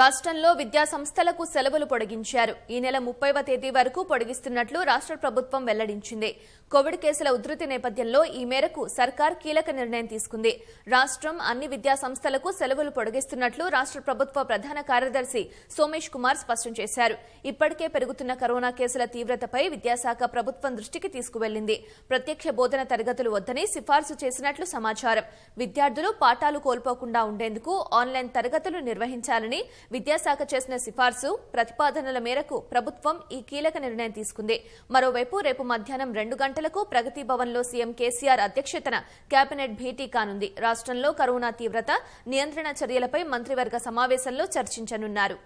రాష్ట్రంలో విద్యాసంస్థలకు సెలవులు పొడిగించారు ఈ నెల ముప్పైవ తేదీ వరకు పొడిగిస్తున్నట్లు రాష్ట్ర ప్రభుత్వం వెల్లడించింది కోవిడ్ కేసుల ఉధృతి నేపథ్యంలో ఈ మేరకు సర్కార్ కీలక నిర్ణయం తీసుకుంది రాష్ట్రం అన్ని విద్యాసంస్థలకు సెలవులు పొడిగిస్తున్నట్లు రాష్ట్ర ప్రభుత్వ ప్రధాన కార్యదర్శి సోమేష్ కుమార్ స్పష్టం చేశారు ఇప్పటికే పెరుగుతున్న కరోనా కేసుల తీవ్రతపై విద్యాశాఖ ప్రభుత్వం దృష్టికి తీసుకువెళ్లింది ప్రత్యక్ష బోధన తరగతులు వద్దని సిఫార్సు చేసినట్లు సమాచారం విద్యార్థులు పాఠాలు కోల్పోకుండా ఉండేందుకు ఆన్లైన్ తరగతులు నిర్వహించాలని విద్యాశాఖ చేసిన సిఫార్సు ప్రతిపాదనల మేరకు ప్రభుత్వం ఈ కీలక నిర్ణయం తీసుకుంది మరోవైపు రేపు మధ్యాహ్నం రెండు గంటలకు ప్రగతి భవన్లో సీఎం కేసీఆర్ అధ్యక్షతన కేబినెట్ భేటీ కానుంది రాష్ట్రంలో కరోనా తీవ్రత నియంత్రణ చర్యలపై మంత్రివర్గ సమావేశంలో చర్చించనున్నారు